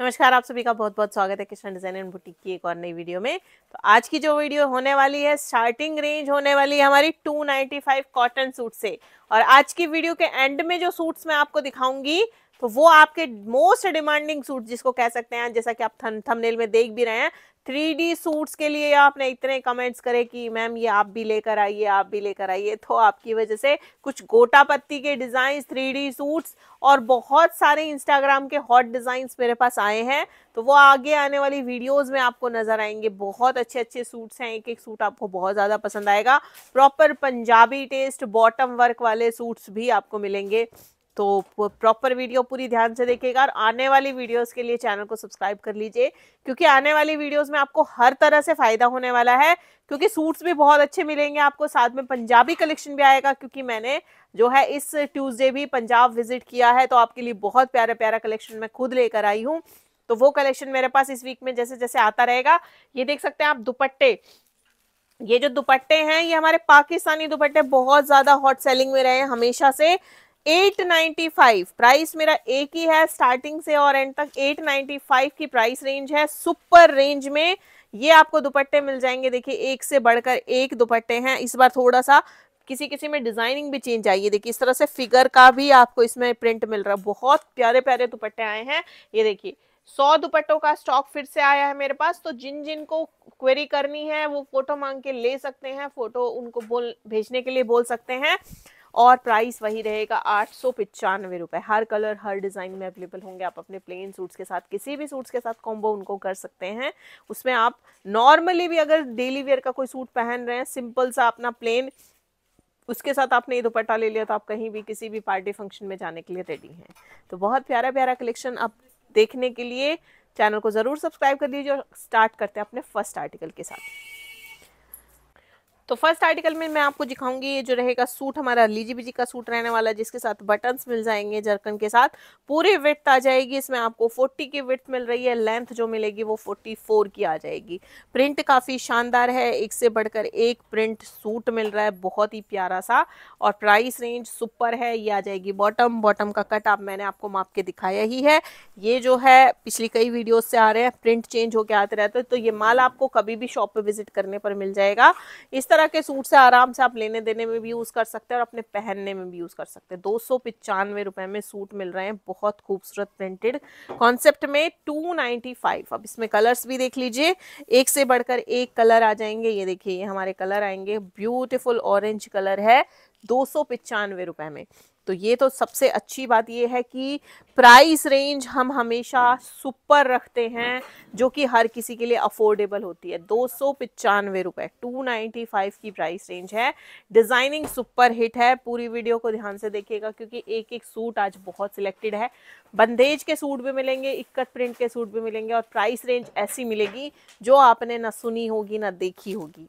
नमस्कार आप सभी का बहुत बहुत स्वागत है किशन डिजाइन एंड बुटीक की एक और नई वीडियो में तो आज की जो वीडियो होने वाली है स्टार्टिंग रेंज होने वाली है हमारी 295 कॉटन सूट से और आज की वीडियो के एंड में जो सूट्स मैं आपको दिखाऊंगी तो वो आपके मोस्ट डिमांडिंग सूट जिसको कह सकते हैं जैसा कि आप थम थमनेल में देख भी रहे हैं थ्री डी सूट्स के लिए आपने इतने कमेंट्स करे कि मैम ये आप भी लेकर आइए आप भी लेकर आइए तो आपकी वजह से कुछ गोटा पत्ती के डिज़ाइन थ्री डी सूट्स और बहुत सारे इंस्टाग्राम के हॉट डिजाइन मेरे पास आए हैं तो वो आगे आने वाली वीडियोस में आपको नज़र आएंगे बहुत अच्छे अच्छे सूट्स हैं एक एक सूट आपको बहुत ज़्यादा पसंद आएगा proper Punjabi taste bottom work वाले सूट्स भी आपको मिलेंगे तो प्रॉपर वीडियो पूरी ध्यान से देखिएगा और आने वाली वीडियोस के लिए चैनल को सब्सक्राइब कर लीजिए क्योंकि आने वाली वीडियोस में आपको हर तरह से फायदा होने वाला है क्योंकि सूट्स भी बहुत अच्छे मिलेंगे आपको साथ में पंजाबी कलेक्शन भी आएगा क्योंकि मैंने जो है इस ट्यूजडे भी पंजाब विजिट किया है तो आपके लिए बहुत प्यारा प्यारा कलेक्शन मैं खुद लेकर आई हूँ तो वो कलेक्शन मेरे पास इस वीक में जैसे जैसे आता रहेगा ये देख सकते हैं आप दुपट्टे ये जो दुपट्टे हैं ये हमारे पाकिस्तानी दुपट्टे बहुत ज्यादा हॉट सेलिंग में रहे हैं हमेशा से 895 प्राइस मेरा एक ही है स्टार्टिंग से और एंड तक 895 की प्राइस रेंज है सुपर रेंज में ये आपको दुपट्टे मिल जाएंगे देखिए एक से बढ़कर एक दुपट्टे हैं इस बार थोड़ा सा किसी किसी में डिजाइनिंग भी चेंज आई है देखिए इस तरह से फिगर का भी आपको इसमें प्रिंट मिल रहा है बहुत प्यारे प्यारे दुपट्टे आए हैं ये देखिए सौ दुपट्टों का स्टॉक फिर से आया है मेरे पास तो जिन जिन को क्वेरी करनी है वो फोटो मांग के ले सकते हैं फोटो उनको बोल भेजने के लिए बोल सकते हैं और प्राइस वही रहेगा आठ सौ पचानवे रुपये हर कलर हर डिज़ाइन में अवेलेबल होंगे आप अपने प्लेन सूट्स के साथ किसी भी सूट्स के साथ कॉम्बो उनको कर सकते हैं उसमें आप नॉर्मली भी अगर डेली वेयर का कोई सूट पहन रहे हैं सिंपल सा अपना प्लेन उसके साथ आपने ये दुपट्टा ले लिया तो आप कहीं भी किसी भी पार्टी फंक्शन में जाने के लिए रेडी हैं तो बहुत प्यारा प्यारा कलेक्शन आप देखने के लिए चैनल को ज़रूर सब्सक्राइब कर दीजिए और स्टार्ट करते हैं अपने फर्स्ट आर्टिकल के साथ तो फर्स्ट आर्टिकल में मैं आपको दिखाऊंगी ये जो रहेगा सूट हमारा लीजी बिजी का सूट रहने वाला है जिसके साथ बटन मिल जाएंगे जर्कन के साथ पूरी विथ आ जाएगी इसमें आपको फोर्टी की विथ मिल रही है लेंथ जो मिलेगी वो फोर की आ जाएगी प्रिंट काफ़ी शानदार है एक से बढ़कर एक प्रिंट सूट मिल रहा है बहुत ही प्यारा सा और प्राइस रेंज सुपर है ये आ जाएगी बॉटम बॉटम का कट आप मैंने आपको माप के दिखाया ही है ये जो है पिछली कई वीडियोज से आ रहे हैं प्रिंट चेंज होकर आते रहते हैं तो ये माल आपको कभी भी शॉप पे विजिट करने पर मिल जाएगा इस तरह तरह के सूट से आराम से आप लेने देने में भी यूज़ कर सकते हैं और अपने पहनने में भी यूज़ कर सकते हैं दो सौ पचानवे रुपये में सूट मिल रहे हैं बहुत खूबसूरत प्रिंटेड कॉन्सेप्ट में टू नाइन्टी फाइव अब इसमें कलर्स भी देख लीजिए एक से बढ़कर एक कलर आ जाएंगे ये देखिए ये हमारे कलर आएंगे ब्यूटिफुल ऑरेंज कलर है दो सौ में तो ये तो सबसे अच्छी बात ये है कि प्राइस रेंज हम हमेशा सुपर रखते हैं जो कि हर किसी के लिए अफोर्डेबल होती है दो सौ पचानवे रुपये टू नाइन्टी फाइव की प्राइस रेंज है डिज़ाइनिंग सुपर हिट है पूरी वीडियो को ध्यान से देखिएगा क्योंकि एक एक सूट आज बहुत सिलेक्टेड है बंदेज के सूट भी मिलेंगे इक्कट प्रिंट के सूट भी मिलेंगे और प्राइस रेंज ऐसी मिलेगी जो आपने ना सुनी होगी ना देखी होगी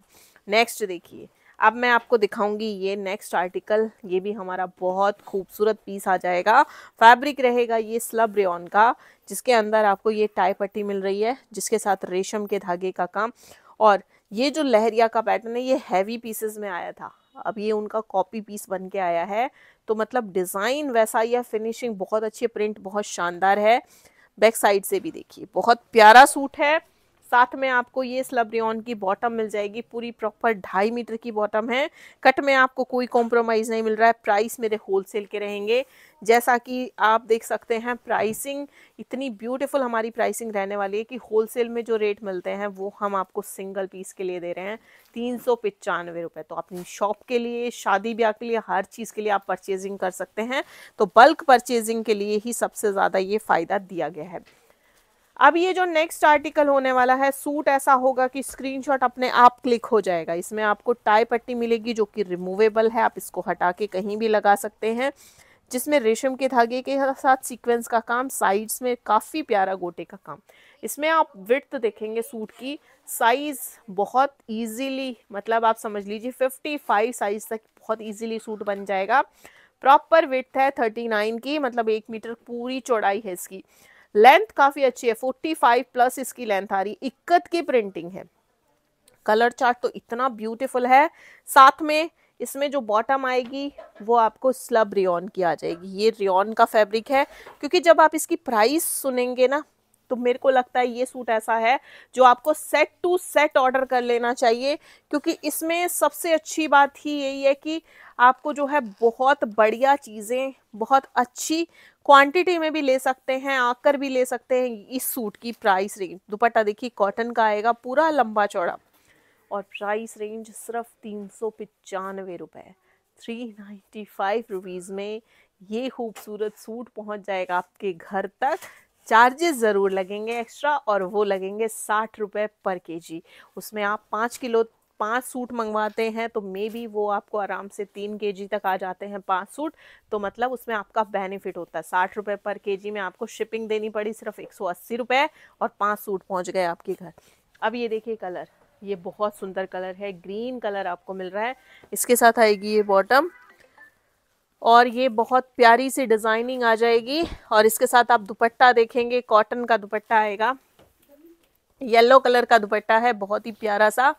नेक्स्ट देखिए अब मैं आपको दिखाऊंगी ये नेक्स्ट आर्टिकल ये भी हमारा बहुत खूबसूरत पीस आ जाएगा फैब्रिक रहेगा ये स्लब रेन का जिसके अंदर आपको ये टाई पट्टी मिल रही है जिसके साथ रेशम के धागे का काम और ये जो लहरिया का पैटर्न है ये हैवी पीसेस में आया था अब ये उनका कॉपी पीस बन के आया है तो मतलब डिज़ाइन वैसा या फिनिशिंग बहुत अच्छी प्रिंट बहुत शानदार है बैक साइड से भी देखिए बहुत प्यारा सूट है साथ में आपको ये स्लब की बॉटम मिल जाएगी पूरी प्रॉपर ढाई मीटर की बॉटम है कट में आपको कोई कॉम्प्रोमाइज़ नहीं मिल रहा है प्राइस मेरे होलसेल के रहेंगे जैसा कि आप देख सकते हैं प्राइसिंग इतनी ब्यूटीफुल हमारी प्राइसिंग रहने वाली है कि होलसेल में जो रेट मिलते हैं वो हम आपको सिंगल पीस के लिए दे रहे हैं तीन सौ पचानवे रुपये तो अपनी शॉप के लिए शादी ब्याह के लिए हर चीज़ के लिए आप परचेजिंग कर सकते हैं तो बल्क परचेजिंग के लिए ही सबसे ज़्यादा ये फ़ायदा दिया गया है अब ये जो नेक्स्ट आर्टिकल होने वाला है सूट ऐसा होगा कि स्क्रीनशॉट अपने आप क्लिक हो जाएगा इसमें आपको टाई पट्टी मिलेगी जो कि रिमूवेबल है आप इसको हटा के कहीं भी लगा सकते हैं जिसमें रेशम के धागे के साथ सीक्वेंस का काम साइड्स में काफ़ी प्यारा गोटे का काम इसमें आप विर्थ देखेंगे सूट की साइज़ बहुत इजीली मतलब आप समझ लीजिए 55 साइज़ तक बहुत इजीली सूट बन जाएगा प्रॉपर विथ है 39 की मतलब एक मीटर पूरी चौड़ाई है इसकी लेंथ काफ़ी अच्छी है 45 प्लस इसकी लेंथ आ रही इक्कत की प्रिंटिंग है कलर चार्ट तो इतना ब्यूटीफुल है साथ में इसमें जो बॉटम आएगी वो आपको स्लब रियॉन की आ जाएगी ये रियॉन का फैब्रिक है क्योंकि जब आप इसकी प्राइस सुनेंगे ना तो मेरे को लगता है ये सूट ऐसा है जो आपको सेट टू सेट ऑर्डर कर लेना चाहिए क्योंकि इसमें सबसे अच्छी बात ही यही है कि आपको जो है बहुत बढ़िया चीज़ें बहुत अच्छी क्वांटिटी में भी ले सकते हैं आकर भी ले सकते हैं इस सूट की प्राइस रेंज दुपट्टा देखिए कॉटन का आएगा पूरा लंबा चौड़ा और प्राइस रेंज सिर्फ तीन सौ पचानवे रुपये थ्री नाइन्टी फाइव रुपीज़ में ये खूबसूरत सूट पहुंच जाएगा आपके घर तक चार्जेस ज़रूर लगेंगे एक्स्ट्रा और वो लगेंगे साठ रुपये पर जी उसमें आप पाँच किलो पाँच सूट मंगवाते हैं तो मे बी वो आपको आराम से तीन के जी तक आ जाते हैं पाँच सूट तो मतलब उसमें आपका बेनिफिट होता है साठ रुपये पर के जी में आपको शिपिंग देनी पड़ी सिर्फ एक सौ अस्सी रुपये और पाँच सूट पहुँच गए आपके घर अब ये देखिए कलर ये बहुत सुंदर कलर है ग्रीन कलर आपको मिल रहा है इसके साथ आएगी ये बॉटम और ये बहुत प्यारी सी डिज़ाइनिंग आ जाएगी और इसके साथ आप दुपट्टा देखेंगे कॉटन का दुपट्टा आएगा येलो कलर का दुपट्टा है बहुत ही प्यारा सा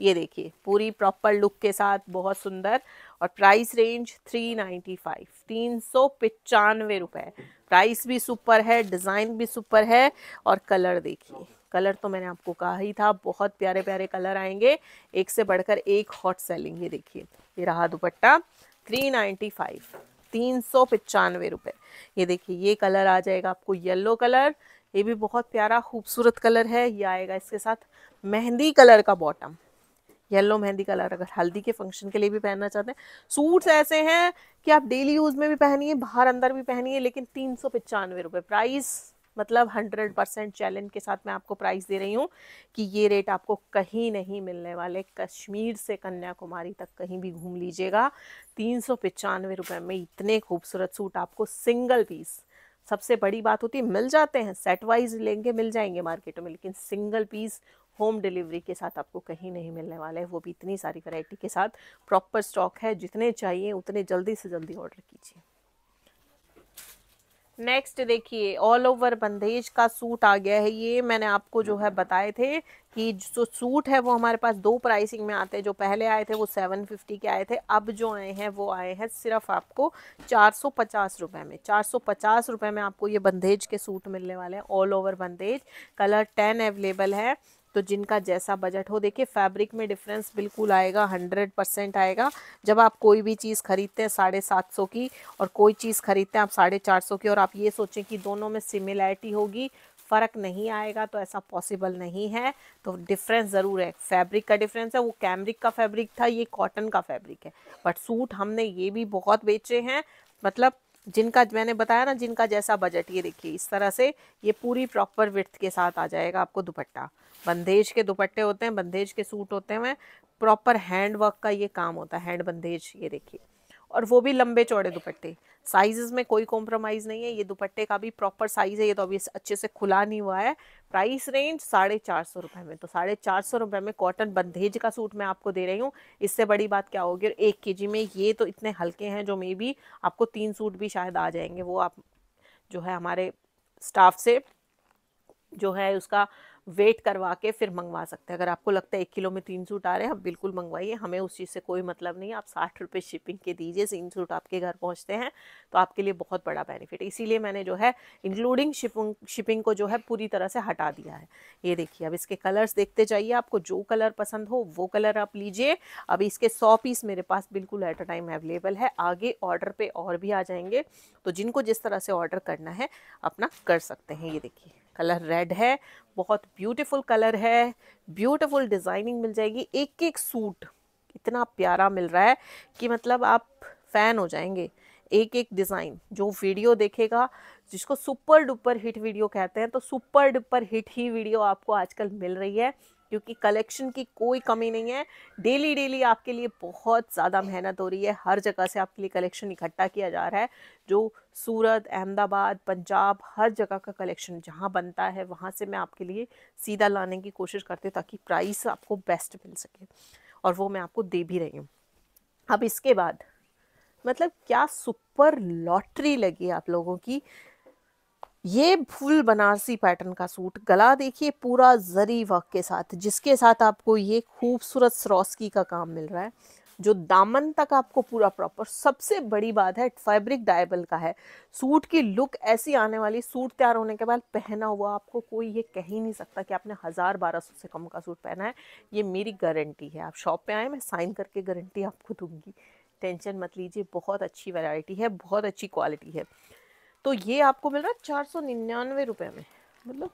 ये देखिए पूरी प्रॉपर लुक के साथ बहुत सुंदर और price range three ninety five तीन सौ पचानवे रुपये प्राइस भी सुपर है डिज़ाइन भी सुपर है और कलर देखिए कलर तो मैंने आपको कहा ही था बहुत प्यारे प्यारे कलर आएंगे एक से बढ़कर एक हॉट सेलिंग ये देखिए ये रहा दुपट्टा थ्री नाइन्टी फाइव तीन सौ पचानवे रुपये ये देखिए ये कलर आ जाएगा आपको येलो कलर ये भी बहुत प्यारा खूबसूरत कलर है ये आएगा इसके साथ मेहंदी कलर का बॉटम येलो मेहंदी कलर अगर हल्दी के फंक्शन के लिए भी पहनना चाहते हैं सूट्स ऐसे हैं कि आप डेली यूज़ में भी पहनिए बाहर अंदर भी पहनिए लेकिन तीन सौ पचानवे रुपये प्राइस मतलब 100 परसेंट चैलेंज के साथ मैं आपको प्राइस दे रही हूँ कि ये रेट आपको कहीं नहीं मिलने वाले कश्मीर से कन्याकुमारी तक कहीं भी घूम लीजिएगा तीन सौ पचानवे रुपये में इतने खूबसूरत सूट आपको सिंगल पीस सबसे बड़ी बात होती है मिल जाते हैं सेट वाइज लेंगे मिल जाएंगे मार्केट में लेकिन सिंगल पीस होम डिलीवरी के साथ आपको कहीं नहीं मिलने वाला है वो भी इतनी सारी वैरायटी के साथ प्रॉपर स्टॉक है जितने चाहिए उतने जल्दी से जल्दी ऑर्डर कीजिए नेक्स्ट देखिए ऑल ओवर बंदेज का सूट आ गया है ये मैंने आपको जो है बताए थे कि जो सूट है वो हमारे पास दो प्राइसिंग में आते हैं जो पहले आए थे वो सेवन फिफ्टी के आए थे अब जो आए हैं वो आए हैं सिर्फ आपको चार सौ पचास रुपये में चार सौ पचास रुपये में आपको ये बंदेज के सूट मिलने वाले हैं all over bandhej colour ten available है तो जिनका जैसा बजट हो देखिए फैब्रिक में डिफरेंस बिल्कुल आएगा हंड्रेड परसेंट आएगा जब आप कोई भी चीज़ खरीदते हैं साढ़े सात सौ की और कोई चीज़ खरीदते हैं आप साढ़े चार सौ की और आप ये सोचें कि दोनों में सिमिलैरिटी होगी फ़र्क नहीं आएगा तो ऐसा पॉसिबल नहीं है तो डिफरेंस ज़रूर है फैब्रिक का डिफरेंस है वो कैमरिक का फैब्रिक था ये कॉटन का फैब्रिक है बट सूट हमने ये भी बहुत बेचे हैं मतलब जिनका मैंने बताया ना जिनका जैसा बजट ये देखिए इस तरह से ये पूरी प्रॉपर विर्थ के साथ आ जाएगा आपको दुपट्टा बंदेज के दुपट्टे होते हैं बंदेज के सूट होते हैं प्रॉपर हैंड वर्क का ये काम होता है हैंड बंदेज ये देखिए और वो भी लंबे चौड़े दुपट्टे साइजेस में कोई कॉम्प्रोमाइज़ नहीं है ये दुपट्टे का भी प्रॉपर साइज़ है ये तो अभी अच्छे से खुला नहीं हुआ है प्राइस रेंज साढ़े चार सौ रुपये में तो साढ़े चार सौ रुपये में कॉटन बंदेज का सूट मैं आपको दे रही हूँ इससे बड़ी बात क्या होगी और एक के में ये तो इतने हल्के हैं जो मे भी आपको तीन सूट भी शायद आ जाएंगे वो आप जो है हमारे स्टाफ से जो है उसका वेट करवा के फिर मंगवा सकते हैं अगर आपको लगता है एक किलो में तीन सूट आ रहे हैं आप बिल्कुल मंगवाइए हमें उस चीज़ से कोई मतलब नहीं आप साठ रुपये शिपिंग के दीजिए तीन सूट आपके घर पहुँचते हैं तो आपके लिए बहुत बड़ा बेनिफिट इसीलिए मैंने जो है इंक्लूडिंग शिपिंग शिपिंग को जो है पूरी तरह से हटा दिया है ये देखिए अब इसके कलर्स देखते जाइए आपको जो कलर पसंद हो वो कलर आप लीजिए अब इसके सौ पीस मेरे पास बिल्कुल एट अ टाइम अवेलेबल है आगे ऑर्डर पर और भी आ जाएंगे तो जिनको जिस तरह से ऑर्डर करना है अपना कर सकते हैं ये देखिए कलर रेड है बहुत ब्यूटीफुल कलर है ब्यूटीफुल डिज़ाइनिंग मिल जाएगी एक एक सूट इतना प्यारा मिल रहा है कि मतलब आप फ़ैन हो जाएंगे एक एक डिज़ाइन जो वीडियो देखेगा जिसको सुपर डुपर हिट वीडियो कहते हैं तो सुपर डुपर हिट ही वीडियो आपको आजकल मिल रही है क्योंकि कलेक्शन की कोई कमी नहीं है डेली डेली आपके लिए बहुत ज़्यादा मेहनत हो रही है हर जगह से आपके लिए कलेक्शन इकट्ठा किया जा रहा है जो सूरत अहमदाबाद पंजाब हर जगह का कलेक्शन जहाँ बनता है वहाँ से मैं आपके लिए सीधा लाने की कोशिश करती हूँ ताकि प्राइस आपको बेस्ट मिल सके और वो मैं आपको दे भी रही हूँ अब इसके बाद मतलब क्या सुपर लॉटरी लगी आप लोगों की ये फुल बनारसी पैटर्न का सूट गला देखिए पूरा जरी वर्क के साथ जिसके साथ आपको ये खूबसूरत सरोस्की का काम मिल रहा है जो दामन तक आपको पूरा प्रॉपर सबसे बड़ी बात है फैब्रिक डायबल का है सूट की लुक ऐसी आने वाली सूट तैयार होने के बाद पहना हुआ आपको कोई ये कह ही नहीं सकता कि आपने हज़ार बारह सौ से कम का सूट पहना है ये मेरी गारंटी है आप शॉप पे आए मैं साइन करके गारंटी आपको दूंगी टेंशन मत लीजिए बहुत अच्छी वैरायटी है बहुत अच्छी क्वालिटी है तो ये आपको मिल रहा है चार सौ निन्यानवे रुपये में मतलब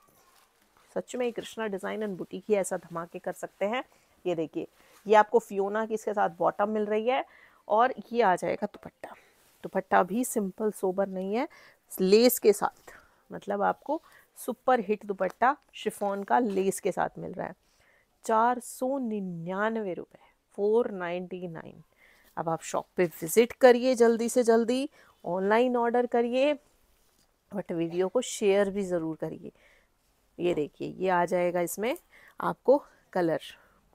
सच में कृष्णा डिज़ाइन एंड बुटीक ही ऐसा धमाके कर सकते हैं ये देखिए ये आपको फियोना की इसके साथ बॉटम मिल रही है और ये आ जाएगा दुपट्टा दुपट्टा भी सिंपल सोबर नहीं है लेस के साथ मतलब आपको सुपर हिट दुपट्टा शिफोन का लेस के साथ मिल रहा है चार सौ निन्यानवे रुपये फोर नाइन्टी नाइन अब आप शॉप पे विज़िट करिए जल्दी से जल्दी ऑनलाइन ऑर्डर करिए बट वीडियो को शेयर भी ज़रूर करिए ये देखिए ये आ जाएगा इसमें आपको कलर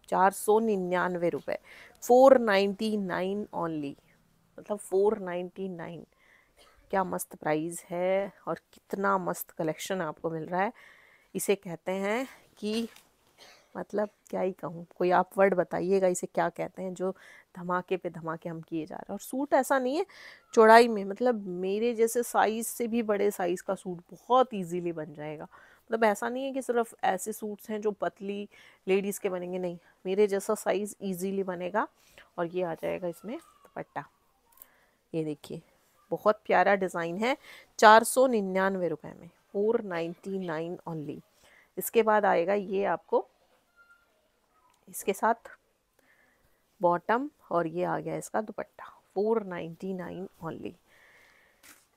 चार सौ निन्यानवे रुपये फोर नाइन्टी नाइन ओनली मतलब फोर नाइन्टी नाइन क्या मस्त प्राइस है और कितना मस्त कलेक्शन आपको मिल रहा है इसे कहते हैं कि मतलब क्या ही कहूँ कोई आप वर्ड बताइएगा इसे क्या कहते हैं जो धमाके पे धमाके हम किए जा रहे हैं और सूट ऐसा नहीं है चौड़ाई में मतलब मेरे जैसे साइज़ से भी बड़े साइज़ का सूट बहुत ईजीली बन जाएगा मतलब ऐसा नहीं है कि सिर्फ ऐसे सूट्स हैं जो पतली लेडीज़ के बनेंगे नहीं मेरे जैसा साइज़ ईजीली बनेगा और ये आ जाएगा इसमें दुपट्टा ये देखिए बहुत प्यारा डिज़ाइन है चार सौ निन्यानवे रुपये में फोर नाइन्टी नाइन ओनली इसके बाद आएगा ये आपको इसके साथ बॉटम और ये आ गया इसका dupatta four ninety nine only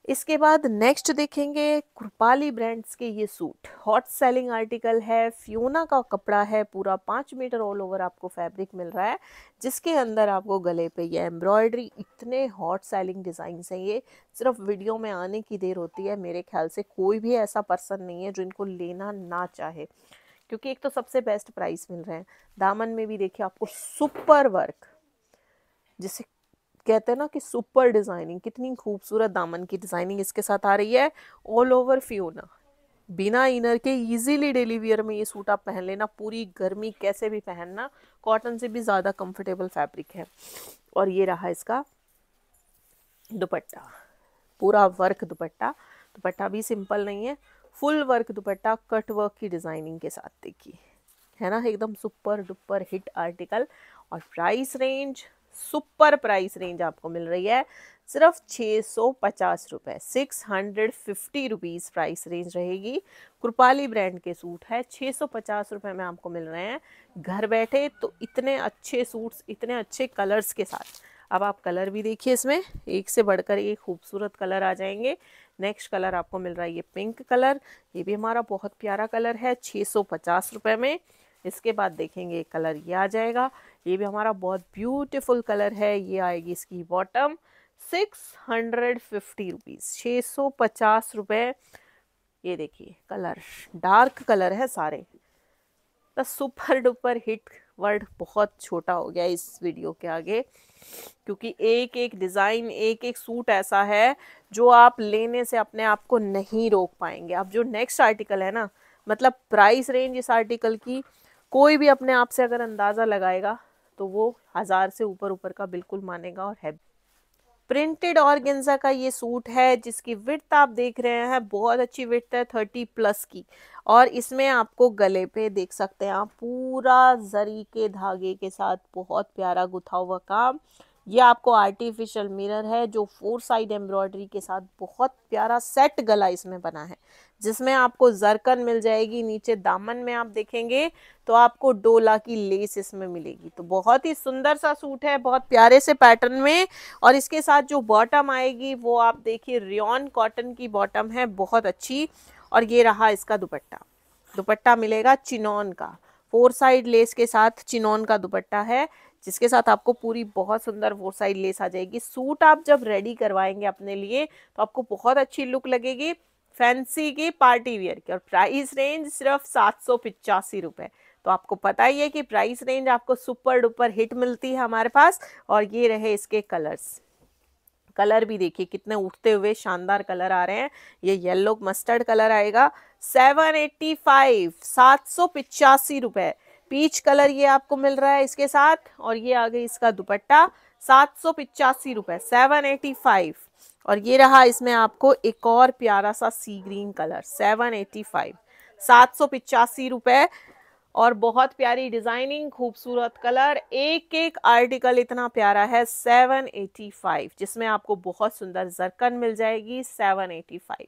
इसके बाद नेक्स्ट देखेंगे कृपाली ब्रांड्स के ये सूट हॉट सेलिंग आर्टिकल है फ्योना का कपड़ा है पूरा पाँच मीटर ऑल ओवर आपको फैब्रिक मिल रहा है जिसके अंदर आपको गले पे ये एम्ब्रॉयडरी इतने हॉट सेलिंग डिज़ाइन हैं ये सिर्फ वीडियो में आने की देर होती है मेरे ख्याल से कोई भी ऐसा पर्सन नहीं है जो इनको लेना ना चाहे क्योंकि एक तो सबसे बेस्ट प्राइस मिल रहे हैं दामन में भी देखिए आपको सुपर वर्क जिसे कहते हैं ना कि सुपर डिज़ाइनिंग कितनी खूबसूरत दामन की डिज़ाइनिंग इसके साथ आ रही है ऑल ओवर फ्योना बिना इनर के इजीली डेली वियर में ये सूट आप पहन लेना पूरी गर्मी कैसे भी पहनना कॉटन से भी ज़्यादा कंफर्टेबल फैब्रिक है और ये रहा इसका दुपट्टा पूरा वर्क दुपट्टा दुपट्टा भी सिंपल नहीं है full work dupatta cut work की डिज़ाइनिंग के साथ देखिए है ना एकदम सुपर डुपर हिट आर्टिकल और price range super price range आपको मिल रही है सिर्फ छः सौ पचास रुपये six hundred fifty rupees price range रहेगी कृपाली ब्रांड के सूट है छः सौ पचास रुपये में आपको मिल रहे हैं घर बैठे तो इतने अच्छे सूट्स इतने अच्छे कलर्स के साथ अब आप कलर भी देखिए इसमें एक से बढ़कर एक खूबसूरत कलर आ जाएंगे नेक्स्ट कलर आपको मिल रहा है ये पिंक कलर ये भी हमारा बहुत प्यारा कलर है छः सौ पचास रुपये में इसके बाद देखेंगे कलर ये आ जाएगा ये भी हमारा बहुत ब्यूटीफुल कलर है ये आएगी इसकी bottom six hundred fifty rupees छः सौ पचास रुपये ये देखिए कलर डार्क कलर है सारे the super duper hit word बहुत छोटा हो गया इस वीडियो के आगे क्योंकि एक एक डिज़ाइन एक एक सूट ऐसा है जो आप लेने से अपने आप को नहीं रोक पाएंगे अब जो नेक्स्ट आर्टिकल है ना मतलब प्राइस रेंज इस आर्टिकल की कोई भी अपने आप से अगर अंदाज़ा लगाएगा तो वो हज़ार से ऊपर ऊपर का बिल्कुल मानेगा और है प्रिंटेड ऑर्गेन्जा का ये सूट है जिसकी विर्थ आप देख रहे हैं बहुत अच्छी विर्थ है थर्टी प्लस की और इसमें आपको गले पे देख सकते हैं आप पूरा जरी के धागे के साथ बहुत प्यारा गुथा हुआ काम ये आपको आर्टिफिशियल मिरर है जो फोर साइड एम्ब्रॉयडरी के साथ बहुत प्यारा सेट गला इसमें बना है जिसमें आपको जरकन मिल जाएगी नीचे दामन में आप देखेंगे तो आपको डोला की लेस इसमें मिलेगी तो बहुत ही सुंदर सा सूट है बहुत प्यारे से पैटर्न में और इसके साथ जो बॉटम आएगी वो आप देखिए रियॉन कॉटन की बॉटम है बहुत अच्छी और ये रहा इसका दुपट्टा दुपट्टा मिलेगा चिनौन का फोर साइड लेस के साथ चिनौन का दुपट्टा है जिसके साथ आपको पूरी बहुत सुंदर वो साइड लेस आ जाएगी सूट आप जब रेडी करवाएंगे अपने लिए तो आपको बहुत अच्छी लुक लगेगी फैंसी की पार्टी वेयर की और प्राइस रेंज सिर्फ सात सौ पिचासी रुपये तो आपको पता ही है कि प्राइस रेंज आपको सुपर डुपर हिट मिलती है हमारे पास और ये रहे इसके कलर्स कलर भी देखिए कितने उठते हुए शानदार कलर आ रहे हैं ये येलो मस्टर्ड कलर आएगा सेवन एट्टी फाइव सात सौ पिचासी रुपये पीच कलर ये आपको मिल रहा है इसके साथ और ये आ गई इसका दुपट्टा सात सौ पिचासी रुपए सेवन एटी फाइव और ये रहा इसमें आपको एक और प्यारा सा sea green colour seven eighty five सात सौ पिचासी रुपए और बहुत प्यारी डिजाइनिंग खूबसूरत कलर एक एक आर्टिकल इतना प्यारा है सेवन एटी फाइव जिसमें आपको बहुत सुंदर जरकन मिल जाएगी सेवन एटी फाइव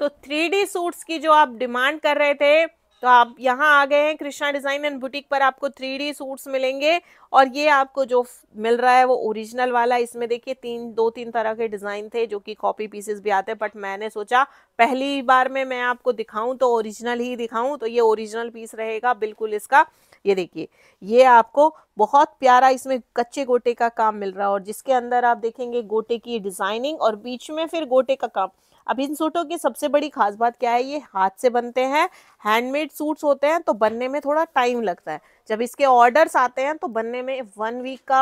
तो थ्री डी सूट्स की जो आप डिमांड कर रहे थे तो आप यहाँ आ गए हैं कृष्णा डिज़ाइन एंड बुटीक पर आपको थ्री डी सूट्स मिलेंगे और ये आपको जो मिल रहा है वो ओरिजिनल वाला इसमें देखिए तीन दो तीन तरह के डिज़ाइन थे जो कि कॉपी पीसेस भी आते हैं बट मैंने सोचा पहली बार में मैं आपको दिखाऊं तो ओरिजिनल ही दिखाऊं तो ये ओरिजिनल पीस रहेगा बिल्कुल इसका ये देखिए ये आपको बहुत प्यारा इसमें कच्चे गोटे का काम मिल रहा है और जिसके अंदर आप देखेंगे गोटे की डिज़ाइनिंग और बीच में फिर गोटे का काम अब इन सूटों की सबसे बड़ी खास बात क्या है ये हाथ से बनते हैं हैंडमेड सूट्स होते हैं तो बनने में थोड़ा टाइम लगता है जब इसके ऑर्डर्स आते हैं तो बनने में वन वीक का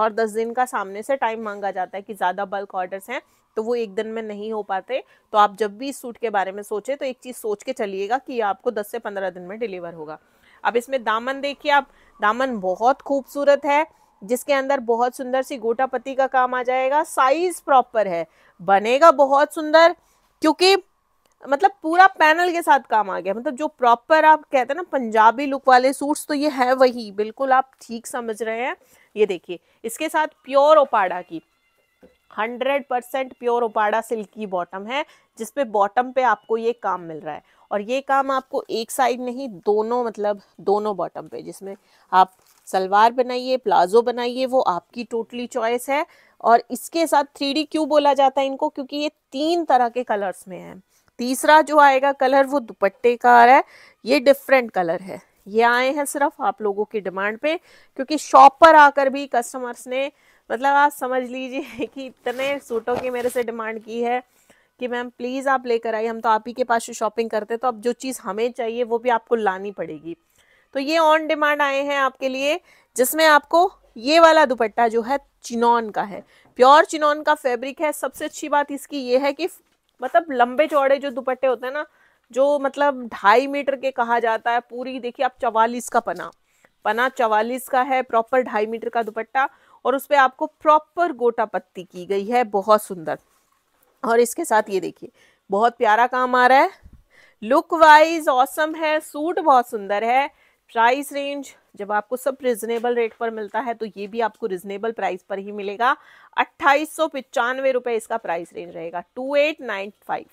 और दस दिन का सामने से टाइम मांगा जाता है कि ज़्यादा बल्क ऑर्डर्स हैं तो वो एक दिन में नहीं हो पाते तो आप जब भी इस सूट के बारे में सोचें तो एक चीज़ सोच के चलिएगा कि ये आपको दस से पंद्रह दिन में डिलीवर होगा अब इसमें दामन देखिए आप दामन बहुत खूबसूरत है जिसके अंदर बहुत सुंदर सी गोटापति का काम आ जाएगा साइज प्रॉपर है बनेगा बहुत सुंदर क्योंकि मतलब पूरा पैनल के साथ काम आ गया मतलब जो प्रॉपर आप कहते हैं ना पंजाबी लुक वाले सूट्स तो ये है वही बिल्कुल आप ठीक समझ रहे हैं ये देखिए इसके साथ प्योर ओपाड़ा की hundred percent pure Uppada silk की बॉटम है जिसपे बॉटम पे आपको ये काम मिल रहा है और ये काम आपको एक साइड नहीं दोनों मतलब दोनों बॉटम पे जिसमें आप सलवार बनाइए प्लाजो बनाइए वो आपकी टोटली चॉइस है और इसके साथ थ्री क्यों बोला जाता है इनको क्योंकि ये तीन तरह के कलर्स में है तीसरा जो आएगा कलर वो दुपट्टे का आ रहा है ये डिफरेंट कलर है ये आए हैं सिर्फ आप लोगों की डिमांड पे क्योंकि शॉप पर आकर भी कस्टमर्स ने मतलब आप समझ लीजिए कि इतने सूटों की मेरे से डिमांड की है कि मैम प्लीज़ आप लेकर आइए हम तो आप ही के पास शॉपिंग करते तो अब जो चीज़ हमें चाहिए वो भी आपको लानी पड़ेगी तो ये ऑन डिमांड आए हैं आपके लिए जिसमें आपको ये वाला दुपट्टा जो है चिनॉन का है प्योर चिनॉन का फैब्रिक है सबसे अच्छी बात इसकी ये है कि मतलब लंबे चौड़े जो दुपट्टे होते हैं ना जो मतलब ढाई मीटर के कहा जाता है पूरी देखिए आप चवालीस का पना पना चवालीस का है प्रॉपर ढाई मीटर का दुपट्टा और उस पर आपको प्रॉपर गोटा पत्ती की गई है बहुत सुंदर और इसके साथ ये देखिए बहुत प्यारा काम आ रहा है लुक वाइज ऑसम है सूट बहुत सुंदर है प्राइस रेंज जब आपको सब रिजनेबल रेट पर मिलता है तो ये भी आपको रिजनेबल प्राइस पर ही मिलेगा अट्ठाईस सौ इसका प्राइस रेंज रहेगा टू एट नाइन फाइव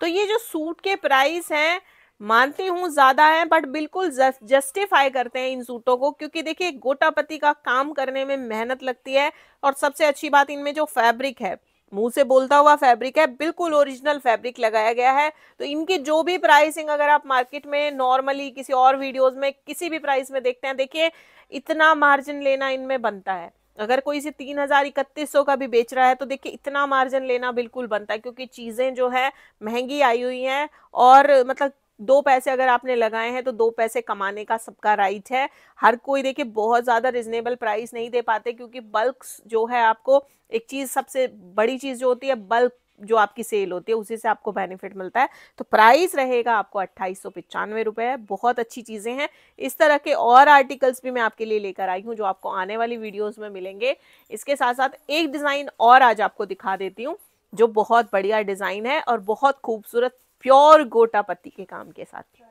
तो ये जो सूट के प्राइस हैं मानती हूँ ज्यादा है बट बिल्कुल जस्टिफाई करते हैं इन सूटों को क्योंकि देखिए गोटापति का काम करने में मेहनत लगती है और सबसे अच्छी बात इनमें जो फैब्रिक है मुंह से बोलता हुआ फैब्रिक है बिल्कुल ओरिजिनल फैब्रिक लगाया गया है तो इनकी जो भी प्राइसिंग अगर आप मार्केट में नॉर्मली किसी और वीडियोस में किसी भी प्राइस में देखते हैं देखिए इतना मार्जिन लेना इनमें बनता है अगर कोई इसे तीन हजार इकतीस सौ का भी बेच रहा है तो देखिए इतना मार्जिन लेना बिल्कुल बनता है क्योंकि चीज़ें जो है महंगी आई हुई हैं और मतलब दो पैसे अगर आपने लगाए हैं तो दो पैसे कमाने का सबका राइट है हर कोई देखिए बहुत ज़्यादा रिजनेबल प्राइस नहीं दे पाते क्योंकि बल्क जो है आपको एक चीज़ सबसे बड़ी चीज़ जो होती है बल्क जो आपकी सेल होती है उसी से आपको बेनिफिट मिलता है तो प्राइस रहेगा आपको अट्ठाईस सौ पचानवे रुपये बहुत अच्छी चीज़ें हैं इस तरह के और आर्टिकल्स भी मैं आपके लिए लेकर आई हूँ जो आपको आने वाली वीडियोस में मिलेंगे इसके साथ साथ एक डिज़ाइन और आज आपको दिखा देती हूँ जो बहुत बढ़िया डिज़ाइन है और बहुत खूबसूरत प्योर गोटा पत्ती के काम के साथ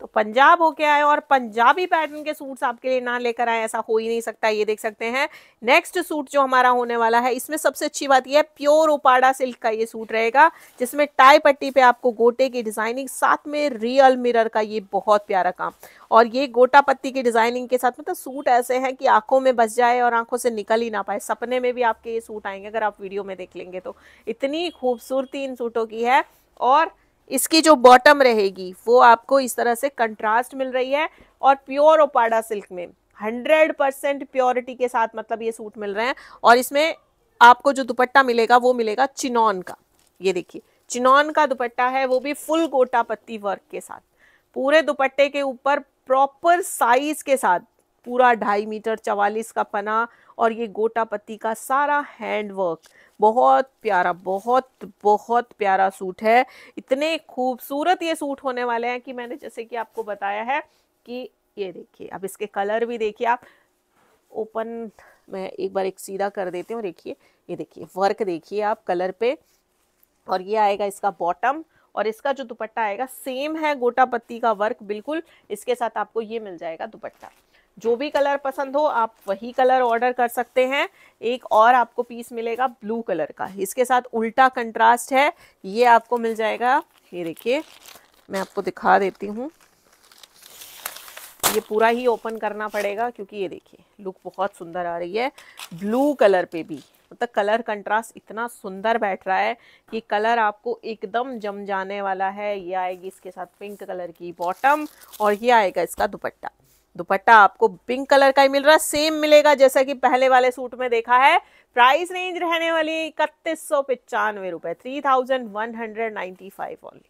तो पंजाब होके आए और पंजाबी पैटर्न के सूट्स आपके लिए ना लेकर आए ऐसा हो ही नहीं सकता ये देख सकते हैं नेक्स्ट सूट जो हमारा होने वाला है इसमें सबसे अच्छी बात यह है प्योर ओपाड़ा सिल्क का ये सूट रहेगा जिसमें टाई पट्टी पे आपको गोटे की डिजाइनिंग साथ में रियल मिरर का ये बहुत प्यारा काम और ये गोटा पत्ती की डिजाइनिंग के साथ मतलब सूट ऐसे हैं कि आंखों में बस जाए और आंखों से निकल ही ना पाए सपने में भी आपके ये सूट आएंगे अगर आप वीडियो में देख लेंगे तो इतनी खूबसूरती इन सूटों की है और इसकी जो बॉटम रहेगी वो आपको इस तरह से कंट्रास्ट मिल रही है और प्योर ओपाडा सिल्क में हंड्रेड परसेंट प्योरिटी के साथ मतलब ये सूट मिल रहे हैं और इसमें आपको जो दुपट्टा मिलेगा वो मिलेगा चिनौन का ये देखिए चिनौन का दुपट्टा है वो भी फुल गोटा पत्ती वर्क के साथ पूरे दुपट्टे के ऊपर प्रॉपर साइज के साथ पूरा ढाई मीटर चवालीस का पना और ये गोटा पत्ती का सारा हैंड वर्क बहुत प्यारा बहुत बहुत प्यारा सूट है इतने खूबसूरत ये सूट होने वाले हैं कि मैंने जैसे कि आपको बताया है कि ये देखिए अब इसके कलर भी देखिए आप ओपन मैं एक बार एक सीधा कर देती हूँ देखिए ये देखिए वर्क देखिए आप कलर पे और ये आएगा इसका बॉटम और इसका जो दुपट्टा आएगा सेम है गोटा पत्ती का वर्क बिल्कुल इसके साथ आपको ये मिल जाएगा दुपट्टा जो भी कलर पसंद हो आप वही कलर ऑर्डर कर सकते हैं एक और आपको पीस मिलेगा ब्लू कलर का इसके साथ उल्टा कंट्रास्ट है ये आपको मिल जाएगा ये देखिए मैं आपको दिखा देती हूँ ये पूरा ही ओपन करना पड़ेगा क्योंकि ये देखिए लुक बहुत सुंदर आ रही है ब्लू कलर पे भी मतलब कलर कंट्रास्ट इतना सुंदर बैठ रहा है कि कलर आपको एकदम जम जाने वाला है ये आएगी इसके साथ पिंक कलर की बॉटम और ये आएगा इसका दुपट्टा दुपट्टा आपको पिंक कलर का ही मिल रहा है सेम मिलेगा जैसा कि पहले वाले सूट में देखा है प्राइस रेंज रहने वाली इकतीस सौ पिचानवे रुपए three thousand one hundred ninety five only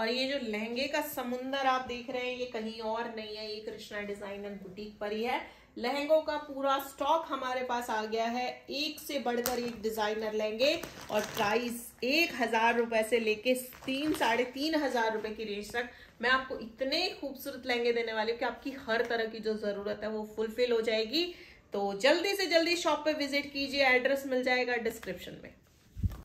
और ये जो लहंगे का समुंदर आप देख रहे हैं ये कहीं और नहीं है ये कृष्णा डिजाइन एंड बुटीक पर ही है लहंगों का पूरा स्टॉक हमारे पास आ गया है एक से बढ़कर एक डिजाइनर लहंगे और प्राइस एक हजार रुपए से लेके तीन साढ़े तीन हजार रुपए की रेंज तक मैं आपको इतने खूबसूरत लहंगे देने वाली हूँ कि आपकी हर तरह की जो ज़रूरत है वो फुलफिल हो जाएगी तो जल्दी से जल्दी शॉप पे विजिट कीजिए एड्रेस मिल जाएगा डिस्क्रिप्शन में